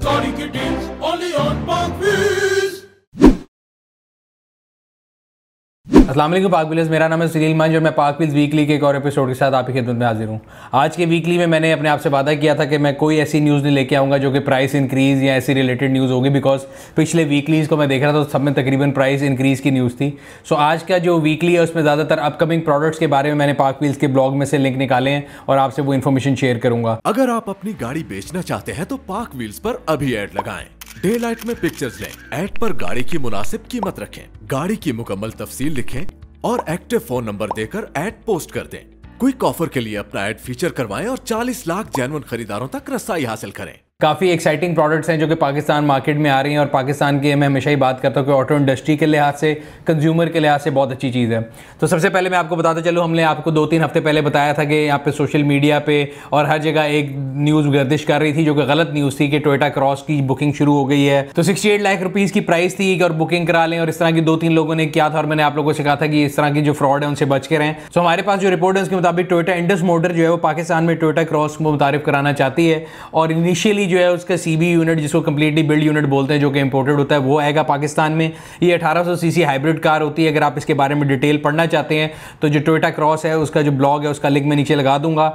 Sorry Kittens, only on Parkview. Aslam पाक bills मेरा नाम है सुनील मंज और मैं पाक बिल्स वीकली के एक और एपिसोड के साथ आपकी खिदमत में हाजिर हूँ आज के वीकली में मैंने अपने आप से वादा किया था कि मैं कोई ऐसी न्यूज़ नहीं लेके आऊँगा जो कि प्राइस इंक्रीज़ या ऐसी रिलेटेड न्यूज़ होगी बिकॉज पिछले वीकलीज़ को मैं देख रहा था तो सब में तकरीबन प्राइस इंक्रीज़ की न्यूज़ थी सो so, आज का जो वीकली है उसमें ज़्यादातर अपकमिंग प्रोडक्ट्स के बारे में मैंने पाक बिल्स के ब्लॉग में से लिंक निकाले हैं और आपसे वो इन्फॉर्मेशन शेयर करूँगा अगर आप अपनी गाड़ी बेचना चाहते हैं तो पाक व्हील्स पर अभी एड लगाएं डे लाइट में पिक्चर्स लें एड पर गाड़ी की मुनासिब कीमत रखें गाड़ी की मुकम्मल तफसील लिखें और एक्टिव फोन नंबर देकर एड पोस्ट कर दें क्विक ऑफर के लिए अपना एड फीचर करवाएं और 40 लाख जैन खरीदारों तक रसाई हासिल करें काफ़ी एक्साइटिंग प्रोडक्ट्स हैं जो कि पाकिस्तान मार्केट में आ रही हैं और पाकिस्तान की मैं हमेशा ही बात करता हूँ कि ऑटो इंडस्ट्री के लिहाज से कंज्यूमर के लिहाज से बहुत अच्छी चीज़ है तो सबसे पहले मैं आपको बताता चलूँ हमने आपको दो तीन हफ्ते पहले बताया था कि यहाँ पे सोशल मीडिया पे और हर जगह एक न्यूज़ गर्दिश कर रही थी जो कि गलत न्यूज़ थी कि टोयटा क्रॉस की बुकिंग शुरू हो गई है तो सिक्सटी एट लाख रुपीज़ की प्राइस थी और बुकिंग करा लें और इस तरह की दो तीन लोगों ने किया था और मैंने आप लोगों को सिखा था कि इस तरह की जो फ्रॉड है उनसे बच के रहें तो हमारे पास जो रिपोर्ट है उसके मुताबिक टोयटा इंडस मोटर जो है वो पाकिस्तान में टोयटा क्रॉस को मुतारफ कराना चाहती है और इनिशियली जो है उसका सी बी यूनिट जिसको कम्प्लीटली बिल्ड यूनिट बोलते हैं जो कि इंपोर्टेड होता है वो आएगा पाकिस्तान में ये 1800 सीसी हाइब्रिड कार होती है अगर आप इसके बारे में डिटेल पढ़ना चाहते हैं तो जो टोयोटा क्रॉस है उसका जो ब्लॉग है उसका लिंक मैं नीचे लगा दूंगा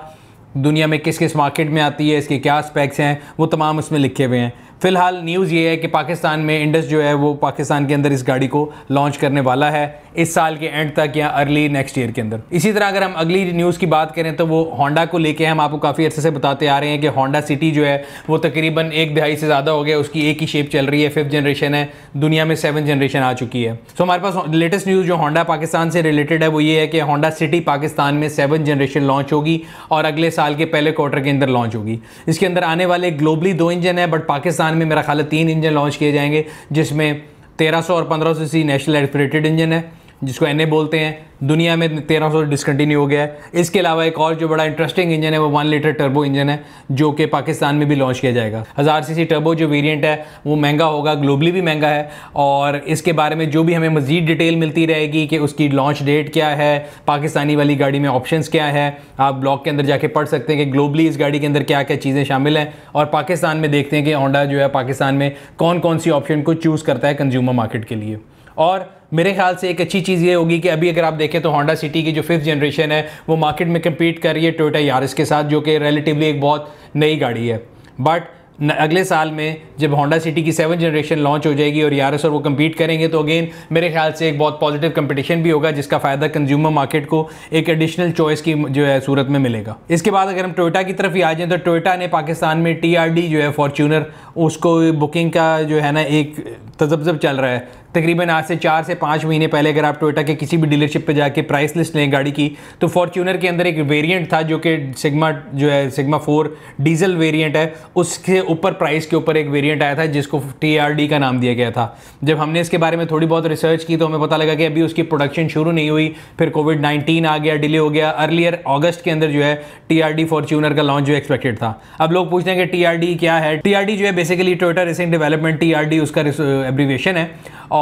दुनिया में किस किस मार्केट में आती है इसके क्या स्पेक्स हैं वो तमाम उसमें लिखे हुए हैं फिलहाल न्यूज़ ये है कि पाकिस्तान में इंडस जो है वो पाकिस्तान के अंदर इस गाड़ी को लॉन्च करने वाला है इस साल के एंड तक या अर्ली नेक्स्ट ईयर के अंदर इसी तरह अगर हम अगली न्यूज़ की बात करें तो वो होंडा को लेके हम आपको काफ़ी अर्से से बताते आ रहे हैं कि होंडा सिटी जो है वो तकरीबन एक दिहाई से ज़्यादा हो गया उसकी एक ही शेप चल रही है फिफ्थ जनरेशन है दुनिया में सेवन जनरेशन आ चुकी है सो हमारे पास लेटेस्ट न्यूज़ जो होंडा पाकिस्तान से रिलेटेड है वो ये है कि होंडा सिटी पाकिस्तान में सेवन जनरेशन लॉन्च होगी और अगले साल के पहले क्वार्टर के अंदर लॉन्च होगी इसके अंदर आने वाले ग्लोबली दो इंजन है बट पाकिस्तान पाकिस्तान में मेरा ख्याल है तीन इंजन लॉन्च किए जाएंगे जिसमें तेरह सौ और पंद्रह CC C national aspirated engine है जिसको एन बोलते हैं दुनिया में तेरह सौ डिसकंटिन्यू हो गया है इसके अलावा एक और जो बड़ा इंटरेस्टिंग इंजन है वो वन लीटर टर्बो इंजन है जो कि पाकिस्तान में भी लॉन्च किया जाएगा हज़ार सी टर्बो जो वेरिएंट है वो महंगा होगा ग्लोबली भी महंगा है और इसके बारे में जो भी हमें मज़ीद डिटेल मिलती रहेगी कि उसकी लॉन्च डेट क्या है पाकिस्तानी वाली गाड़ी में ऑप्शन क्या है आप ब्लॉग के अंदर जाके पढ़ सकते हैं कि ग्लोबली इस गाड़ी के अंदर क्या क्या चीज़ें शामिल हैं और पाकिस्तान में देखते हैं कि होंडा जो है पाकिस्तान में कौन कौन सी ऑप्शन को चूज़ करता है कंज्यूमर मार्केट के लिए और मेरे ख्याल से एक अच्छी चीज़ ये होगी कि अभी अगर आप देखें तो होंडा सिटी की जो फिफ्थ जनरेशन है वो मार्केट में कम्पीट कर रही है टोटा यारिस के साथ जो कि रिलेटिवली एक बहुत नई गाड़ी है बट अगले साल में जब होंडा सिटी की सेवन जनरेशन लॉन्च हो जाएगी और यारस e और वो कम्पीट करेंगे तो अगेन मेरे ख्याल से एक बहुत पॉजिटिव कंपटीशन भी होगा जिसका फ़ायदा कंज्यूमर मार्केट को एक एडिशनल चॉइस की जो है सूरत में मिलेगा इसके बाद अगर हम टोयोटा की तरफ ही आ जाएँ तो टोयोटा ने पाकिस्तान में टी जो है फॉर्चूनर उसको बुकिंग का जो है ना एक तजब्जब चल रहा है तकरीबन आज से चार से पाँच महीने पहले अगर आप टोयोटा के किसी भी डीलरशिप पे जाके प्राइस लिस्ट लें गाड़ी की तो फॉर्च्यूनर के अंदर एक वेरिएंट था जो कि सिग्मा जो है सिग्मा फोर डीजल वेरिएंट है उसके ऊपर प्राइस के ऊपर एक वेरिएंट आया था जिसको टी का नाम दिया गया था जब हमने इसके बारे में थोड़ी बहुत रिसर्च की तो हमें पता लगा कि अभी उसकी प्रोडक्शन शुरू नहीं हुई फिर कोविड नाइन्टीन आ गया डिले हो गया अर्लियर ऑगस्ट के अंदर जो है टी आर डी फॉर्च्यूनर का लॉन्च जो एक्सपेक्टेड था अब लोग पूछते हैं कि टी आर डी क्या है टी आर डी जो है basically Twitter recent development T R D उसका एब्रीवेशन है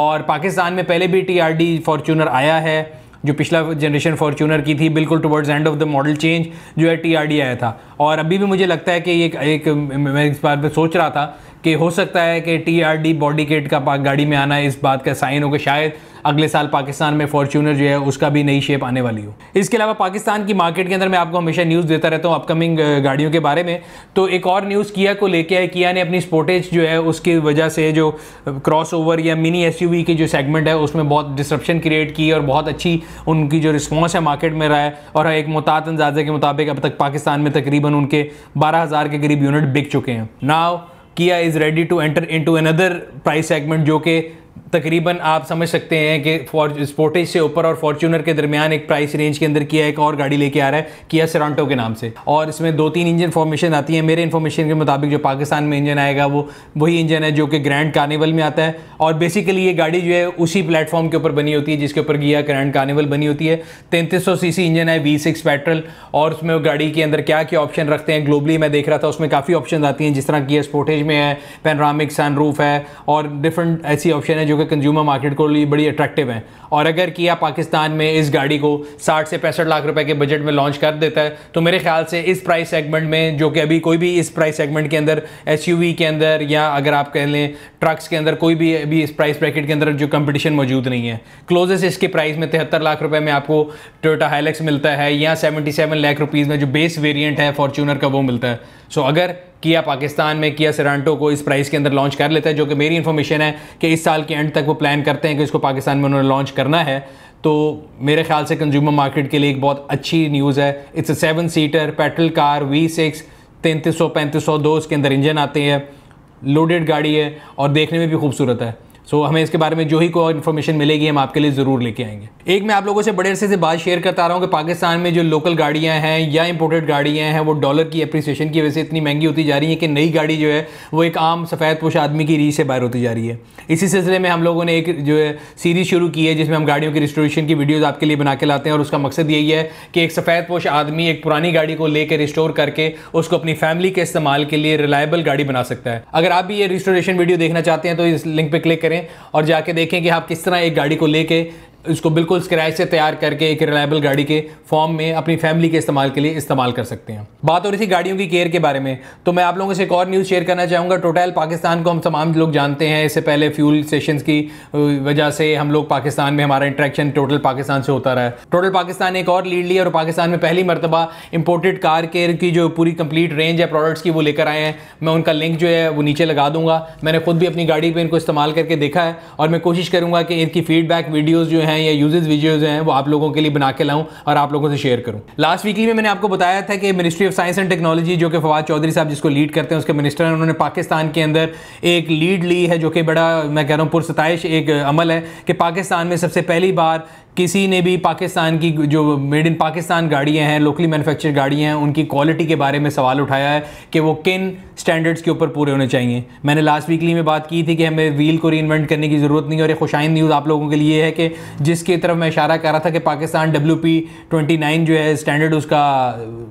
और पाकिस्तान में पहले भी टी आर डी फॉर्च्यूनर आया है जो पिछला जनरेशन फॉर्चूनर की थी बिल्कुल towards end of the model change जो है टी आया था और अभी भी मुझे लगता है कि एक एक मैं इस बार में सोच रहा था कि हो सकता है कि T R D body kit का गाड़ी में आना इस बात का साइन हो कि शायद अगले साल पाकिस्तान में फॉर्चूनर जो है उसका भी नई शेप आने वाली हो इसके अलावा पाकिस्तान की मार्केट के अंदर मैं आपको हमेशा न्यूज़ देता रहता हूँ अपकमिंग गाड़ियों के बारे में तो एक और न्यूज़ किया को लेके आए किया ने अपनी स्पोर्टेज जो है उसकी वजह से जो क्रॉस ओवर या मिनी एस की जो सेगमेंट है उसमें बहुत डिस्ट्रप्शन क्रिएट की और बहुत अच्छी उनकी जो रिस्पॉन्स है मार्केट में रहा है और एक मुतात अंदाजे के मुताबिक अब तक पाकिस्तान में तकरीबन उनके बारह के करीब यूनिट बिक चुके हैं now Kia is ready to enter into another price segment जो कि तकरीबन आप समझ सकते हैं कि फॉर स्पोर्टेज से ऊपर और फॉर्च्यूनर के दरमियान एक प्राइस रेंज के अंदर किया एक और गाड़ी लेके आ रहा है किया सरांटो के नाम से और इसमें दो तीन इंजन फॉर्मेशन आती है मेरे इन्फॉर्मेशन के मुताबिक जो पाकिस्तान में इंजन आएगा वो वही इंजन है जो कि ग्रैंड कार्निवल में आता है और बेसिकली ये गाड़ी जो है उसी प्लेटफॉर्म के ऊपर बनी होती है जिसके ऊपर किया ग्रैंड कार्निवल बनी होती है तैंतीस सौ इंजन है वी सिक्स पेट्रोल और उसमें गाड़ी के अंदर क्या क्या ऑप्शन रखते हैं ग्लोबली मैं देख रहा था उसमें काफ़ी ऑप्शन आती हैं जिस तरह किया स्पोर्टेज में है पेनरामिक सनरूफ है और डिफरेंट ऐसी ऑप्शन है जो कि कंज्यूमर मार्केट को लिए बड़ी अट्रैक्टिव हैं और अगर किया पाकिस्तान में इस गाड़ी को 60 से पैंसठ लाख रुपए के बजट में लॉन्च कर देता है तो मेरे ख्याल से इस प्राइस सेगमेंट में जो कि अभी कोई भी इस प्राइस सेगमेंट के अंदर एस के अंदर या अगर आप कह लें ट्रक्स के अंदर कोई भी अभी इस प्राइस ब्रैकेट के अंदर जो कंपटीशन मौजूद नहीं है क्लोजेस इसके प्राइस में तिहत्तर लाख रुपये में आपको टोटा हाइलेक्स मिलता है या सेवेंटी सेवन लाख रुपीज़ में जो बेस वेरियंट है फॉर्चूनर का वो मिलता है सो so, अगर किया पाकिस्तान में किया सरांटो को इस प्राइस के अंदर लॉन्च कर लेता है जो कि मेरी इन्फॉर्मेशन है कि इस साल के एंड तक वो प्लान करते हैं कि इसको पाकिस्तान में उन्होंने लॉन्च करना है तो मेरे ख्याल से कंज्यूमर मार्केट के लिए एक बहुत अच्छी न्यूज़ है it's a seven seater petrol car V six तैंतीस सौ पैंतीस सौ दो इसके अंदर इंजन आते हैं लोडेड गाड़ी है और देखने में भी खूबसूरत है सो so, हमें इसके बारे में जो ही कोई इन्फॉर्मेशन मिलेगी हम आपके लिए ज़रूर लेके आएंगे एक मैं आप लोगों से बड़े अरसे से बात शेयर करता रहा हूँ कि पाकिस्तान में जो लोकल गाड़ियाँ हैं या इंपोर्टेड गाड़ियाँ हैं वो डॉलर की अप्रिसिएशन की वजह से इतनी महंगी होती जा रही है कि नई गाड़ी जो है वो एक आम सफ़ेद पोश आदमी की रीच से बाहर होती जा रही है इसी सिलसिले में हम लोगों ने एक जो है सीरीज़ शुरू की है जिसमें हम गाड़ियों की रिस्टोरेशन की वीडियोज़ आपके लिए बना के लाते हैं और उसका मकसद यही है कि एक सफ़ेद पोश आदमी एक पुरानी गाड़ी को लेकर रिस्टोर करके उसको अपनी फैमिली के इस्तेमाल के लिए रिलायबल गाड़ी बना सकता है अगर आप भी ये रिस्टोरेशन वीडियो देखना चाहते हैं तो इस लिंक पर क्लिक करें करें और जाके देखें कि आप किस तरह एक गाड़ी को लेके इसको बिल्कुल स्क्रैच से तैयार करके एक रिलायबल गाड़ी के फॉर्म में अपनी फैमिली के इस्तेमाल के लिए इस्तेमाल कर सकते हैं बात हो रही थी गाड़ियों की केयर के बारे में तो मैं आप लोगों से एक और न्यूज़ शेयर करना चाहूँगा टोटल पाकिस्तान को हम तमाम लोग जानते हैं इससे पहले फ्यूल स्टेशन की वजह से हम लोग पाकिस्तान में हमारा इंट्रैक्शन टोटल पाकिस्तान से होता रहा है टोटल पाकिस्तान ने एक और लीड ली और पाकिस्तान में पहली मरतबा इंपोर्टेड कार केयर की जो पूरी कंप्लीट रेंज है प्रोडक्ट्स की वो लेकर आए हैं मैं उनका लिंक जो है वो नीचे लगा दूंगा मैंने खुद भी अपनी गाड़ी पर इनको इस्तेमाल करके देखा है और मैं कोशिश करूँगा कि इनकी फीडबैक वीडियोज़ जो हैं हैं या यूजेज वीडियोज हैं वो आप लोगों के लिए बना के लाऊं और आप लोगों से शेयर करूं लास्ट वीकली में मैंने आपको बताया था कि ministry of science and technology जो कि फवाद चौधरी साहब जिसको लीड करते हैं उसके मिनिस्टर हैं उन्होंने पाकिस्तान के अंदर एक लीड ली है जो कि बड़ा मैं कह रहा हूँ पुरस्तश एक अमल है कि पाकिस्तान में सबसे पहली बार किसी ने भी पाकिस्तान की जो मेड इन पाकिस्तान गाड़ियाँ हैं लोकली मैन्युफैक्चर गाड़ियाँ हैं उनकी क्वालिटी के बारे में सवाल उठाया है कि वो किन स्टैंडर्ड्स के ऊपर पूरे होने चाहिए मैंने लास्ट वीकली में बात की थी कि हमें व्हील को री करने की ज़रूरत नहीं और ये खुशाइन न्यूज़ आप लोगों के लिए है कि जिसकी तरफ मैं इशारा कर रहा था कि पाकिस्तान डब्ल्यू पी जो है स्टैंडर्ड उसका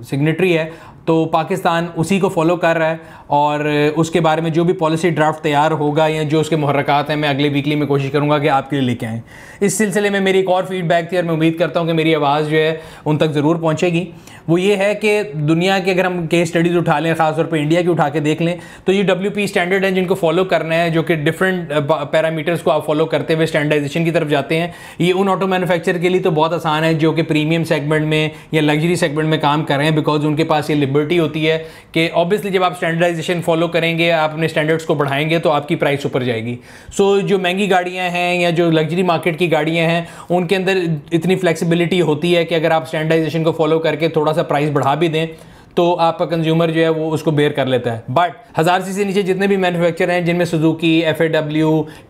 सिग्नेटरी है तो पाकिस्तान उसी को फॉलो कर रहा है और उसके बारे में जो भी पॉलिसी ड्राफ्ट तैयार होगा या जो उसके मुहरक हैं मैं अगले वीकली में कोशिश करूँगा कि आपके लिए लेके आएँ इस सिलसिले में मेरी एक और फीडबैक थी और मैं उम्मीद करता हूँ कि मेरी आवाज़ जो है उन तक ज़रूर पहुँचेगी वो ये है कि दुनिया के अगर हम केस स्टडीज़ उठा लें खासतौर पर इंडिया की उठा के देख लें तो ये डब्ल्यू पी स्टैंडर्ड हैं जिनको फॉलो करना है जो कि डिफरेंट पैरामीटर्स को आप फॉलो करते हुए स्टैंडर्डाइजेशन की तरफ जाते हैं ये उन ऑटो मैनुफैक्चर के लिए तो बहुत आसान है जो कि प्रीमियम सेगमेंट में या लग्जरी सेगमेंट में काम कर रहे हैं बिकॉज उनके पास ये लिबर्टी होती है कि ऑब्वियसली जब आप स्टैंडर्डाइज स्टैंडर्डाइजेशन फॉलो करेंगे आप अपने स्टैंडर्ड्स को बढ़ाएंगे तो आपकी प्राइस ऊपर जाएगी सो so, जो महंगी गाड़ियाँ हैं या जो लग्जरी मार्केट की गाड़ियाँ हैं उनके अंदर इतनी फ्लेक्सिबिलिटी होती है कि अगर आप स्टैंडर्डाइजेशन को फॉलो करके थोड़ा सा प्राइस बढ़ा भी दें तो आपका कंज्यूमर जो है वो उसको बेयर कर लेता है बट हज़ार सी से नीचे जितने भी मैनुफेक्चर हैं जिनमें सुजुकी एफ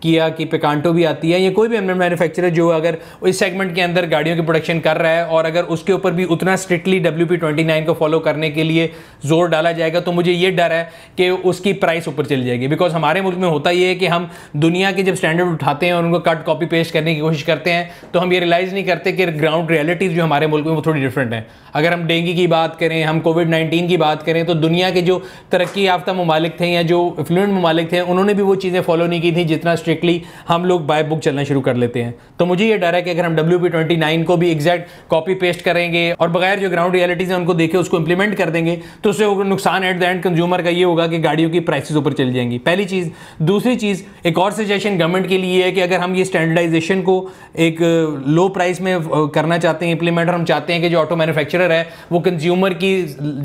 किया की पिकांटो भी आती है या कोई भी मैनुफेक्चर जो अगर इस सेगमेंट के अंदर गाड़ियों की प्रोडक्शन कर रहा है और अगर उसके ऊपर भी उतना स्ट्रिक्टली डब्ल्यू पी को फॉलो करने के लिए जोर डाला जाएगा तो मुझे ये डर है कि उसकी प्राइस ऊपर चली जाएगी बिकॉज हमारे मुल्क में होता ही है कि हम दुनिया के जब स्टैंडर्ड उठाते हैं और उनको कट कॉपी पेस्ट करने की कोशिश करते हैं तो हम ये रियलाइज़ नहीं करते कि ग्राउंड रियलिटीज़ जो हमारे मुल्क में वो थोड़ी डिफरेंट है अगर हम डेंगू की बात करें हम कोविड नाइन्टीन की बात करें तो दुनिया के जो तरक्की याफ्ता ममालिक थे या जो फ्लूडेंट ममालिक थे उन्होंने भी वो चीज़ें फॉलो नहीं की थी जितना स्ट्रिक्टली हम लोग बाय बुक चलना शुरू कर लेते हैं तो मुझे ये डर है कि अगर हम डब्ल्यू पी ट्वेंटी नाइन को भी एग्जैक्ट कॉपी पेस्ट करेंगे और बगैर जो ग्राउंड रियलिटीज़ हैं उनको देखे उसको इंप्लीमेंट कर देंगे तो उससे नुकसान एट द एंड कंज्यूमर का ये होगा कि गाड़ियों की प्राइसेस ऊपर चल जाएंगी पहली चीज़ दूसरी चीज़ एक और सजेशन गवर्नमेंट के लिए है कि अगर हम ये स्टैंडर्डाइजेशन को एक लो प्राइस में करना चाहते हैं इंप्लीमेंट हम चाहते हैं कि जो ऑटो मैन्युफैक्चरर है वो कंज्यूमर की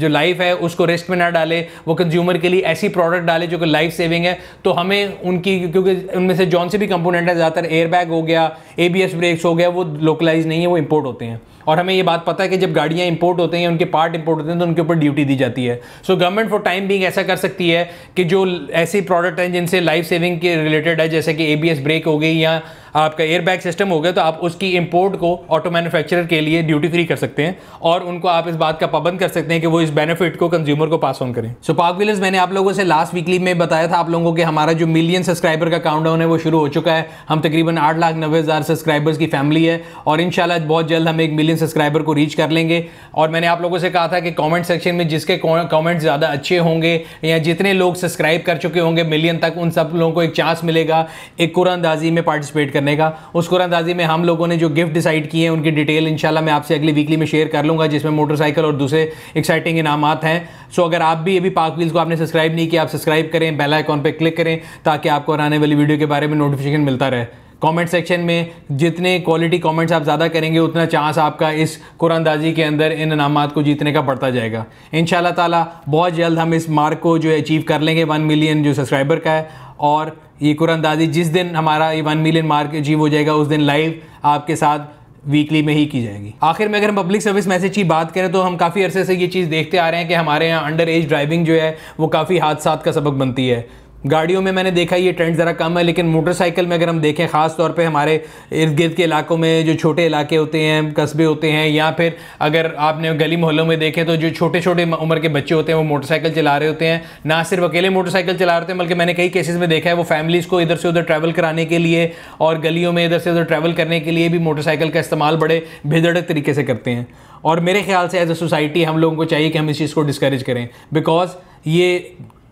जो लाइफ है उसको रिस्क में ना डाले वो कंज्यूमर के लिए ऐसी प्रोडक्ट डाले जो कि लाइफ सेविंग है तो हमें उनकी क्योंकि उनमें से जौन से भी कंपोनेंट है ज़्यादातर एयरबैग हो गया ए ब्रेक्स हो गया वो लोकलाइज नहीं है वो इम्पोर्ट होते हैं और हमें ये बात पता है कि जब गाड़ियाँ इंपोर्ट होते हैं उनके पार्ट इंपोर्ट होते हैं तो उनके ऊपर ड्यूटी दी जाती है so government for time being ऐसा कर सकती है कि जो ऐसे प्रोडक्ट हैं जिनसे लाइफ सेविंग के रिलेटेड है जैसे कि ए ब्रेक हो गई या आपका एयरबैग सिस्टम हो गया तो आप उसकी इंपोर्ट को ऑटो मैन्युफैक्चरर के लिए ड्यूटी फ्री कर सकते हैं और उनको आप इस बात का पाबंद कर सकते हैं कि वो इस बेनिफिट को कंज्यूमर को पास ऑन करें सो पाक विलर्स मैंने आप लोगों से लास्ट वीकली में बताया था आप लोगों के हमारा जो मिलियन सब्सक्राइबर का काउंट है वो शुरू हो चुका है हम तकरीबन आठ लाख नब्बे हज़ार सब्सक्राइबर्स की फैमिली है और इन बहुत जल्द हम एक मिलियन मिलियन सब्सक्राइबर को रीच कर लेंगे और मैंने आप लोगों से कहा था कि कमेंट सेक्शन में जिसके कमेंट ज़्यादा अच्छे होंगे या जितने लोग सब्सक्राइब कर चुके होंगे मिलियन तक उन सब लोगों को एक चांस मिलेगा एक कुरानंदाजी में पार्टिसिपेट करने का उस कुरानंदाजी में हम लोगों ने जो गिफ्ट डिसाइड किए हैं उनकी डिटेल इनशाला मैं आपसे अगली वीकली में शेयर कर लूँगा जिसमें मोटरसाइकिल और दूसरे एक्साइटिंग इनाम हैं सो अगर आप भी अभी पाक व्हील्स को आपने सब्सक्राइब नहीं किया आप सब्सक्राइब करें बेल आइकॉन पर क्लिक करें ताकि आपको आने वाली वीडियो के बारे में नोटिफिकेशन मिलता रहे कमेंट सेक्शन में जितने क्वालिटी कमेंट्स आप ज़्यादा करेंगे उतना चांस आपका इस कुरानदाजी के अंदर इन इनामत को जीतने का बढ़ता जाएगा इन ताला बहुत जल्द हम इस मार्क को जो अचीव कर लेंगे वन मिलियन जो सब्सक्राइबर का है और ये कुरानदाजी जिस दिन हमारा ये वन मिलियन मार्क अचीव हो जाएगा उस दिन लाइव आपके साथ वीकली में ही की जाएगी आखिर में अगर हम पब्लिक सर्विस मैसेज की बात करें तो हम काफ़ी अरसे से ये चीज़ देखते आ रहे हैं कि हमारे यहाँ अंडर एज ड्राइविंग जो है वो काफ़ी हादसा का सबक बनती है गाड़ियों में मैंने देखा ये ट्रेंड ज़रा कम है लेकिन मोटरसाइकिल में अगर हम देखें ख़ास तौर पे हमारे इर्द गिर्द के इलाकों में जो छोटे इलाके होते हैं कस्बे होते हैं या फिर अगर आपने गली मोहल्लों में देखें तो जो छोटे छोटे उम्र के बच्चे होते हैं वो मोटरसाइकिल चला रहे होते हैं ना सिर्फ अकेले मोटरसाइकिल चला रहे हैं बल्कि मैंने कई केसेज़ में देखा है वो फैमिलीज़ को इधर से उधर ट्रैवल कराने के लिए और गलियों में इधर से उधर ट्रैवल करने के लिए भी मोटरसाइकिल का इस्तेमाल बड़े भिदड़क तरीके से करते हैं और मेरे ख्याल से एज अ सोसाइटी हम लोगों को चाहिए कि हम इस चीज़ को डिस्करेज करें बिकॉज ये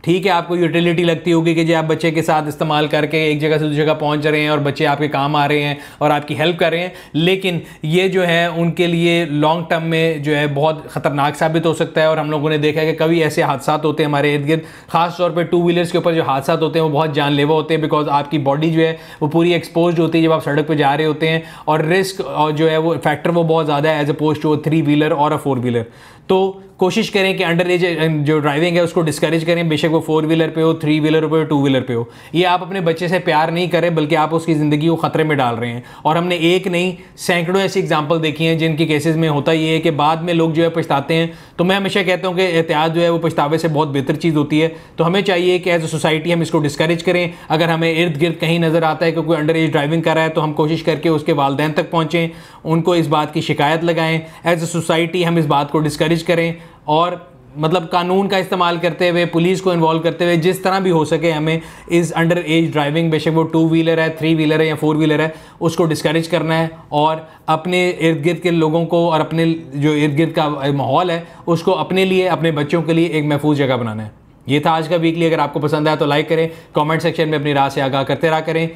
ठीक है आपको यूटिलिटी लगती होगी कि जी आप बच्चे के साथ इस्तेमाल करके एक जगह से दूसरी जगह पहुंच रहे हैं और बच्चे आपके काम आ रहे हैं और आपकी हेल्प कर रहे हैं लेकिन ये जो है उनके लिए लॉन्ग टर्म में जो है बहुत ख़तरनाक साबित हो सकता है और हम लोगों ने देखा है कि कभी ऐसे हादसा होते हैं हमारे इर्द गिर्द खास तौर पर टू व्हीलर्स के ऊपर जो हादसा होते हैं वो बहुत जानलेवा होते हैं बिकॉज आपकी बॉडी जो है वो पूरी एक्सपोज होती है जब आप सड़क पर जा रहे होते हैं और रिस्क और जो है वो फैक्टर वो बहुत ज़्यादा है as oppose to three wheeler और अ फोर व्हीलर तो कोशिश करें कि अंडर एज जो ड्राइविंग है उसको डिस्करेज करें बेशक वो फोर व्हीलर पे हो थ्री व्हीलर पे हो टू व्हीलर पे हो ये आप अपने बच्चे से प्यार नहीं करें बल्कि आप उसकी ज़िंदगी को ख़तरे में डाल रहे हैं और हमने एक नहीं सैकड़ों ऐसी एग्जाम्पल देखी हैं जिनकी केसेज में होता ये है कि बाद में लोग जो है पछताते हैं तो मैं हमेशा कहता हूँ कि एहतियात जो है वो पछतावे से बहुत बेहतर चीज़ होती है तो हमें चाहिए कि एज अ सोसाइटी हम इसको डिस्करेज करें अगर हमें इर्द गिर्द कहीं नज़र आता है कि कोई अंडर एज ड्राइविंग कर रहा है तो हम कोशिश करके उसके वालदेन तक पहुँचें उनको इस बात की शिकायत लगाएं एज अ सोसाइटी हम इस बात को डिस्करेज करें और मतलब कानून का इस्तेमाल करते हुए पुलिस को इन्वॉल्व करते हुए जिस तरह भी हो सके हमें इस अंडर एज ड्राइविंग बेशक वो टू व्हीलर है थ्री व्हीलर है या फोर व्हीलर है उसको डिस्करेज करना है और अपने इर्द गिर्द के लोगों को और अपने जो इर्द गिर्द का माहौल है उसको अपने लिए अपने बच्चों के लिए एक महफूज जगह बनाना है ये था आज का वीकली अगर आपको पसंद आया तो लाइक करें कॉमेंट सेक्शन में अपनी राह से आगाह करते रहा करें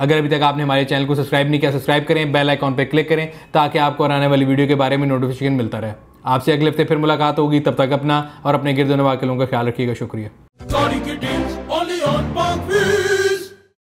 अगर अभी तक आपने हमारे चैनल को सब्सक्राइब नहीं किया सब्सक्राइब करें बेल आइकॉन पर क्लिक करें ताकि आपको आने वाली वीडियो के बारे में नोटिफिकेशन मिलता रहे आपसे अगले हफ्ते फिर मुलाकात होगी तब तक अपना और अपने गिरदनवा किलों का ख्याल रखिएगा शुक्रिया